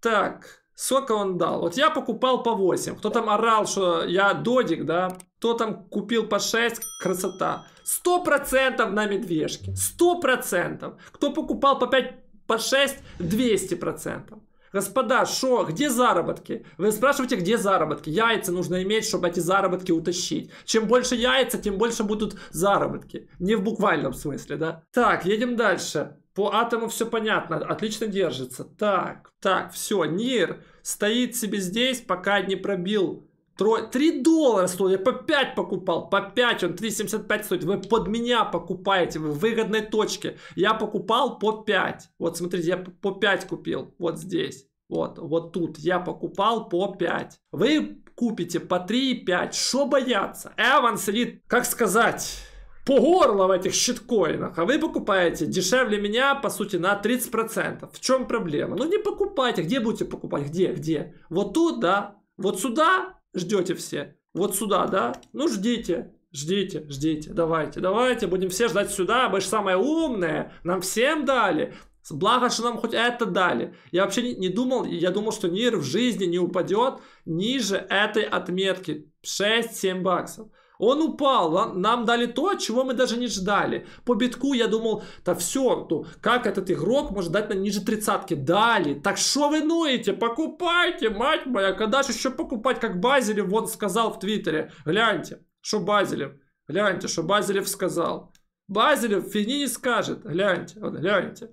Так, Сколько он дал? Вот я покупал по 8. Кто там орал, что я додик, да? Кто там купил по 6? Красота. 100% на медвежке. 100%. Кто покупал по 5, по 6? 200%. Господа, шо, где заработки? Вы спрашиваете, где заработки? Яйца нужно иметь, чтобы эти заработки утащить. Чем больше яйца, тем больше будут заработки. Не в буквальном смысле, да? Так, едем дальше. По атому все понятно, отлично держится. Так, так, все, Нир стоит себе здесь, пока не пробил. 3 доллара стоит, я по 5 покупал, по 5, он 3,75 стоит. Вы под меня покупаете, вы в выгодной точке. Я покупал по 5. Вот смотрите, я по 5 купил, вот здесь. Вот, вот тут я покупал по 5. Вы купите по 3,5. Что бояться? Эван сидит, как сказать, по горло в этих щиткоинах, а вы покупаете дешевле меня, по сути, на 30%. В чем проблема? Ну не покупайте, где будете покупать, где, где? Вот тут, да, вот сюда ждете все, вот сюда, да, ну ждите, Ждите, ждите, давайте, давайте, будем все ждать сюда, мы же самые умные, нам всем дали. Благо, что нам хоть это дали. Я вообще не, не думал, я думал, что НИР в жизни не упадет ниже этой отметки 6-7 баксов. Он упал, нам дали то, чего мы даже не ждали. По битку я думал, да все, ну, как этот игрок может дать нам ниже тридцатки? Дали, так что вы ноете? Покупайте, мать моя, когда же еще покупать, как Базилев вон сказал в Твиттере. Гляньте, что Базилев, гляньте, что Базилев сказал. Базилев фигни не скажет, гляньте, вот, гляньте.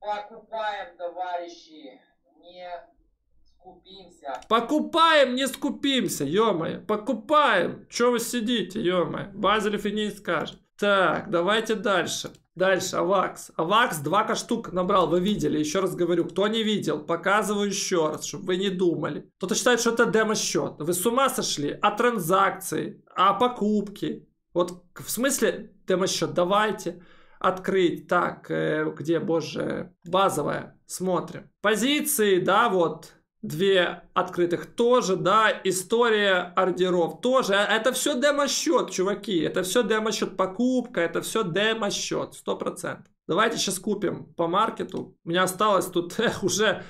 Покупаем, товарищи, не скупимся. Покупаем, не скупимся, ё-моё. Покупаем. Чё вы сидите, ё-моё. Базелев и не скажет. Так, давайте дальше. Дальше, Авакс. Авакс 2 штук набрал, вы видели, еще раз говорю, кто не видел, показываю еще раз, чтобы вы не думали. Кто-то считает, что это демо-счет. Вы с ума сошли? А транзакции? А покупки? Вот в смысле демо-счет? Давайте открыть. Так, э, где, боже, базовая, смотрим. Позиции, да, вот, Две открытых тоже, да, история ордеров тоже. А это все демо-счет, чуваки, это все демо-счет, покупка, это все демо-счет, 100%. Давайте сейчас купим по маркету. У меня осталось тут, эх, уже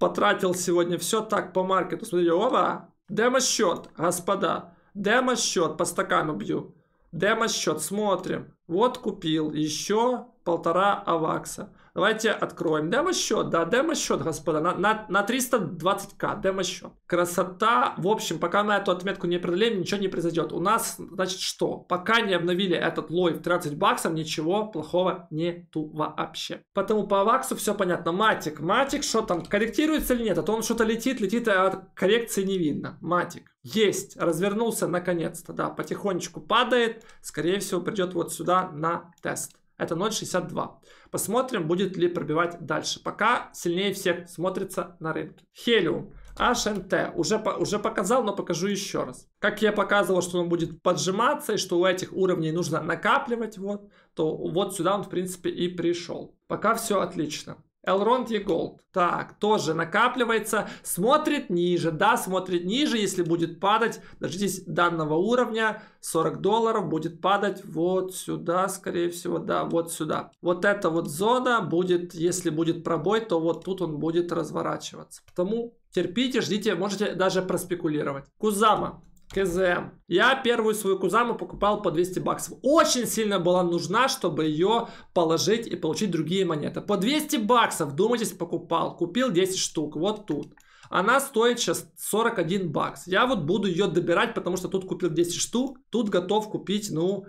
потратил сегодня все так по маркету. Смотрите, опа, демо-счет, господа, демо-счет, по стакану бью. Демо-счет, смотрим. Вот купил еще полтора авакса. Давайте откроем демо-счет. Да, демо-счет, господа, на, на, на 320к демо-счет. Красота. В общем, пока мы эту отметку не преодолеем, ничего не произойдет. У нас, значит, что? Пока не обновили этот лой в 13 баксов, ничего плохого нету вообще. Поэтому по аваксу все понятно. Матик. Матик, что там, корректируется или нет? А то он что-то летит, летит, а коррекции не видно. Матик. Есть, развернулся наконец-то, да, потихонечку падает, скорее всего придет вот сюда на тест. Это 0.62. Посмотрим, будет ли пробивать дальше. Пока сильнее всех смотрится на рынке. Хелиум. HNT. Уже, уже показал, но покажу еще раз. Как я показывал, что он будет поджиматься и что у этих уровней нужно накапливать, вот, то вот сюда он, в принципе, и пришел. Пока все отлично. Элронд Еголд. Так, тоже накапливается. Смотрит ниже. Да, смотрит ниже. Если будет падать, дождитесь данного уровня. 40 долларов будет падать вот сюда, скорее всего. Да, вот сюда. Вот эта вот зона будет, если будет пробой, то вот тут он будет разворачиваться. Потому терпите, ждите. Можете даже проспекулировать. Кузама. КЗМ. Я первую свою Кузаму покупал по 200 баксов. Очень сильно была нужна, чтобы ее положить и получить другие монеты. По 200 баксов, думайтесь, покупал. Купил 10 штук, вот тут. Она стоит сейчас 41 бакс. Я вот буду ее добирать, потому что тут купил 10 штук. Тут готов купить, ну,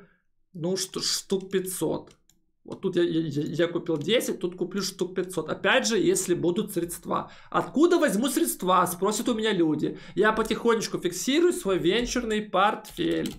ну штук 500. Вот тут я, я, я купил 10, тут куплю штук 500. Опять же, если будут средства. Откуда возьму средства, спросят у меня люди. Я потихонечку фиксирую свой венчурный портфель.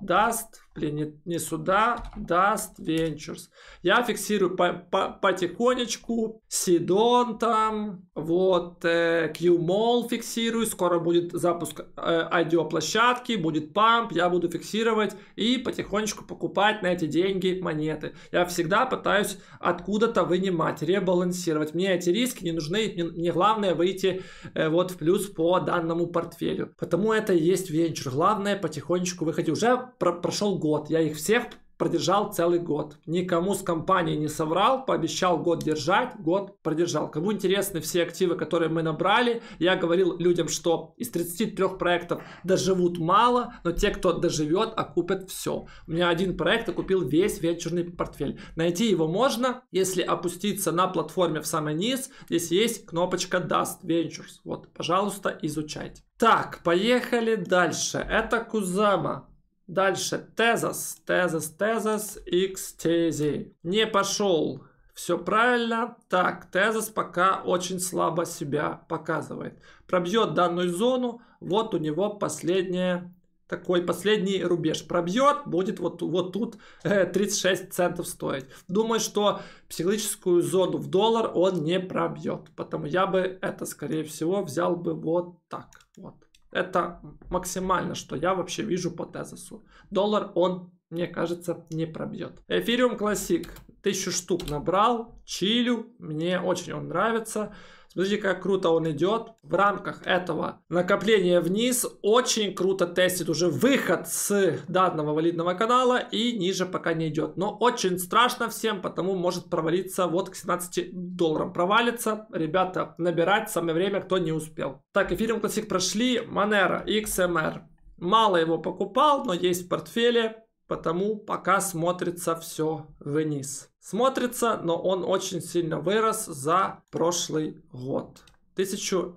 Даст Блин, не, не сюда, Dust Ventures. Я фиксирую по, по, потихонечку. Сидон там, вот, э, QMall фиксирую. Скоро будет запуск э, IDO-площадки, будет памп, я буду фиксировать и потихонечку покупать на эти деньги монеты. Я всегда пытаюсь откуда-то вынимать, ребалансировать. Мне эти риски не нужны, мне, мне главное выйти э, вот в плюс по данному портфелю. Потому это и есть венчур. Главное потихонечку выходить. Уже про прошел год год. Я их всех продержал целый год. Никому с компанией не соврал, пообещал год держать, год продержал. Кому интересны все активы, которые мы набрали, я говорил людям, что из 33 проектов доживут мало, но те, кто доживет, окупят все. У меня один проект окупил весь венчурный портфель. Найти его можно, если опуститься на платформе в самый низ, здесь есть кнопочка Dust Ventures. Вот, пожалуйста, изучайте. Так, поехали дальше. Это Кузама. Дальше. Тезас, тезас, тезас, x тези. Не пошел. Все правильно. Так, тезас пока очень слабо себя показывает. Пробьет данную зону. Вот у него последняя такой последний рубеж пробьет, будет вот, вот тут 36 э, центов стоить. Думаю, что психологическую зону в доллар он не пробьет, потому я бы это, скорее всего, взял бы вот так вот. Это максимально, что я вообще вижу по тезису. Доллар он, мне кажется, не пробьет. Эфириум Классик. Тысячу штук набрал. Чилю. Мне очень он нравится. Смотрите, как круто он идет. В рамках этого накопления вниз очень круто тестит уже выход с данного валидного канала и ниже пока не идет. Но очень страшно всем, потому может провалиться вот к 17 долларам. Провалится, ребята, набирать самое время, кто не успел. Так, эфириум классик прошли. Манера, XMR. Мало его покупал, но есть в портфеле, потому пока смотрится все вниз смотрится, но он очень сильно вырос за прошлый год. Тысячу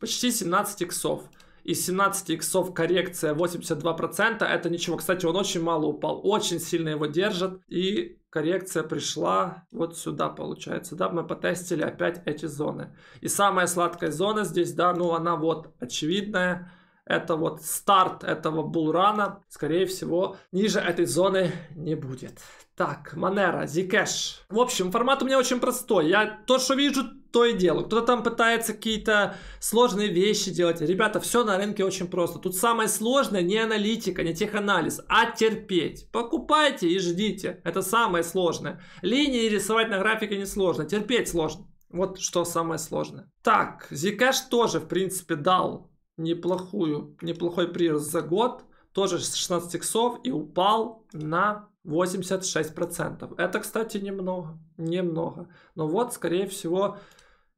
почти 17 иксов. И 17 иксов коррекция 82%, это ничего. Кстати, он очень мало упал, очень сильно его держат. И коррекция пришла вот сюда, получается, да, мы потестили опять эти зоны. И самая сладкая зона здесь, да, ну она вот очевидная, это вот старт этого булрана, скорее всего, ниже этой зоны не будет. Так, Манера, Zcash. В общем, формат у меня очень простой. Я то, что вижу, то и делаю. Кто-то там пытается какие-то сложные вещи делать. Ребята, все на рынке очень просто. Тут самое сложное не аналитика, не теханализ, а терпеть. Покупайте и ждите. Это самое сложное. Линии рисовать на графике несложно, терпеть сложно. Вот что самое сложное. Так, Zcash тоже, в принципе, дал неплохую, неплохой прирост за год. Тоже 16 иксов и упал на 86%. Это, кстати, немного. Немного. Но вот, скорее всего,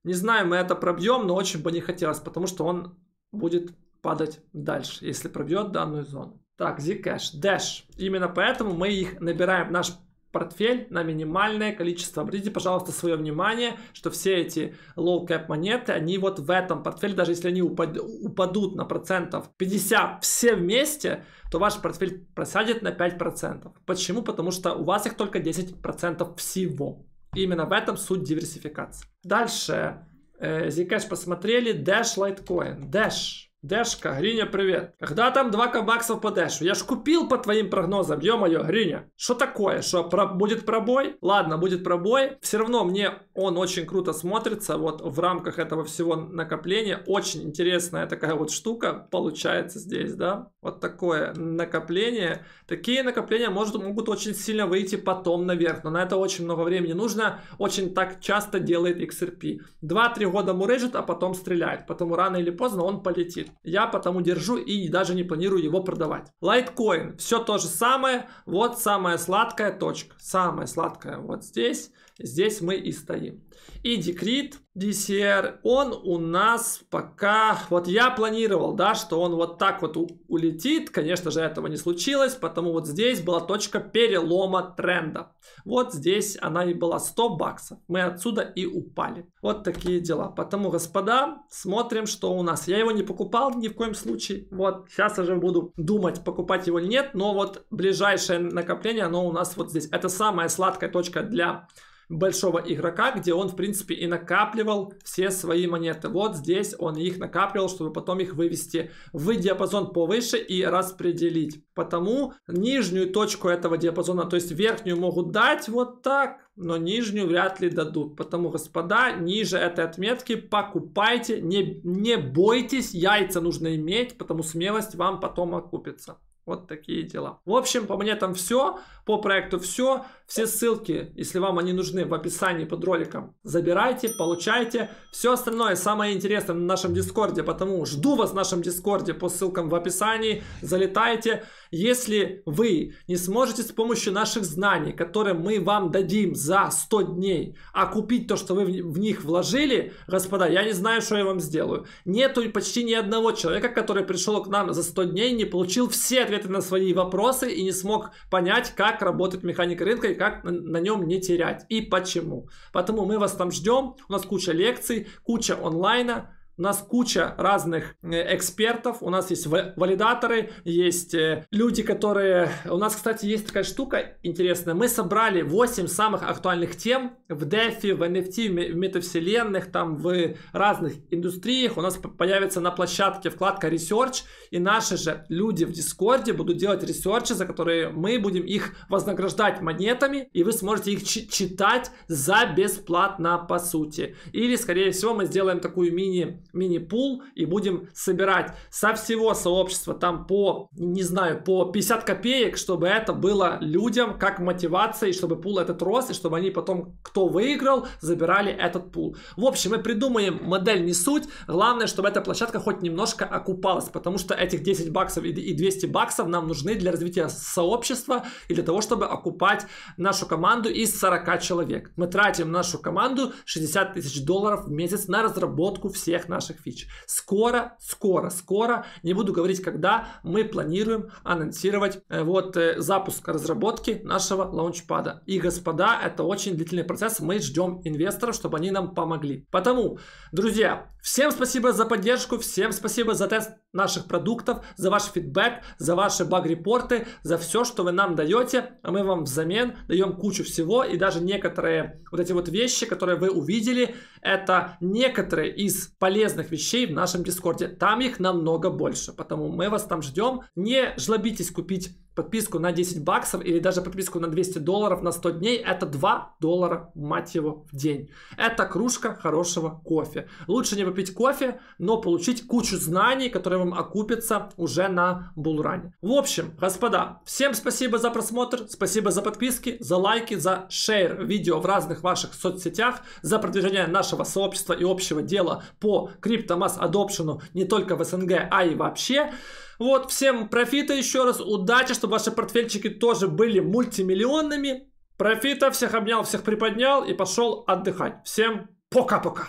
не знаю, мы это пробьем, но очень бы не хотелось, потому что он будет падать дальше, если пробьет данную зону. Так, Zcash, Dash. Именно поэтому мы их набираем. Наш портфель на минимальное количество. Обратите, пожалуйста, свое внимание, что все эти low cap монеты, они вот в этом портфеле, даже если они упадут на процентов 50 все вместе, то ваш портфель просадит на 5%. Почему? Потому что у вас их только 10% всего. И именно в этом суть диверсификации. Дальше. Э, Zcash посмотрели. Dash Litecoin. Dash Дешка, Гриня, привет. Когда там 2 бакса по Дэшу? Я ж купил по твоим прогнозам, ё-моё, Гриня. Что такое? Что про... будет пробой? Ладно, будет пробой. Все равно мне он очень круто смотрится вот в рамках этого всего накопления. Очень интересная такая вот штука получается здесь, да? Вот такое накопление. Такие накопления может, могут очень сильно выйти потом наверх, но на это очень много времени нужно. Очень так часто делает XRP. 2-3 года мурыжит, а потом стреляет. Потому рано или поздно он полетит. Я потому держу и даже не планирую его продавать. Лайткоин. Все то же самое. Вот самая сладкая точка. Самая сладкая вот здесь. Здесь мы и стоим. И декрет DCR, он у нас пока... Вот я планировал, да, что он вот так вот у, улетит. Конечно же, этого не случилось, потому вот здесь была точка перелома тренда. Вот здесь она и была 100 баксов. Мы отсюда и упали. Вот такие дела. Потому, господа, смотрим, что у нас. Я его не покупал ни в коем случае. Вот, сейчас уже буду думать, покупать его или нет. Но вот ближайшее накопление, оно у нас вот здесь. Это самая сладкая точка для большого игрока, где он, в принципе, и накапливал все свои монеты. Вот здесь он их накапливал, чтобы потом их вывести в диапазон повыше и распределить. Потому нижнюю точку этого диапазона, то есть верхнюю могут дать вот так, но нижнюю вряд ли дадут. Потому, господа, ниже этой отметки покупайте, не, не бойтесь, яйца нужно иметь, потому смелость вам потом окупится. Вот такие дела. В общем, по монетам все, по проекту все. Все ссылки, если вам они нужны, в описании под роликом. Забирайте, получайте. Все остальное самое интересное на нашем Дискорде, потому жду вас в нашем Дискорде по ссылкам в описании. Залетайте. Если вы не сможете с помощью наших знаний, которые мы вам дадим за 100 дней, окупить то, что вы в них вложили, господа, я не знаю, что я вам сделаю. Нету почти ни одного человека, который пришел к нам за 100 дней, не получил все ответы на свои вопросы и не смог понять, как работает механика рынка и как на, нем не терять и почему. Поэтому мы вас там ждем, у нас куча лекций, куча онлайна, у нас куча разных э, экспертов, у нас есть валидаторы, есть э, люди, которые... У нас, кстати, есть такая штука интересная. Мы собрали 8 самых актуальных тем в DeFi, в NFT, в метавселенных, там в разных индустриях. У нас появится на площадке вкладка Research, и наши же люди в Дискорде будут делать ресерчи, за которые мы будем их вознаграждать монетами, и вы сможете их читать за бесплатно, по сути. Или, скорее всего, мы сделаем такую мини мини-пул и будем собирать со всего сообщества там по, не знаю, по 50 копеек, чтобы это было людям как мотивацией чтобы пул этот рос, и чтобы они потом, кто выиграл, забирали этот пул. В общем, мы придумаем модель не суть, главное, чтобы эта площадка хоть немножко окупалась, потому что этих 10 баксов и 200 баксов нам нужны для развития сообщества и для того, чтобы окупать нашу команду из 40 человек. Мы тратим нашу команду 60 тысяч долларов в месяц на разработку всех наших наших фич. Скоро, скоро, скоро, не буду говорить когда, мы планируем анонсировать э, вот э, запуск разработки нашего лаунчпада. И, господа, это очень длительный процесс, мы ждем инвесторов, чтобы они нам помогли. Потому, друзья, Всем спасибо за поддержку, всем спасибо за тест наших продуктов, за ваш фидбэк, за ваши баг-репорты, за все, что вы нам даете. А мы вам взамен даем кучу всего и даже некоторые вот эти вот вещи, которые вы увидели, это некоторые из полезных вещей в нашем Дискорде. Там их намного больше, потому мы вас там ждем. Не жлобитесь купить подписку на 10 баксов или даже подписку на 200 долларов на 100 дней, это 2 доллара, мать его, в день. Это кружка хорошего кофе. Лучше не попить кофе, но получить кучу знаний, которые вам окупятся уже на Булране. В общем, господа, всем спасибо за просмотр, спасибо за подписки, за лайки, за шейр видео в разных ваших соцсетях, за продвижение нашего сообщества и общего дела по криптомасс адопшену не только в СНГ, а и вообще. Вот, всем профита еще раз, удачи, чтобы ваши портфельчики тоже были мультимиллионными. Профита, всех обнял, всех приподнял и пошел отдыхать. Всем пока-пока.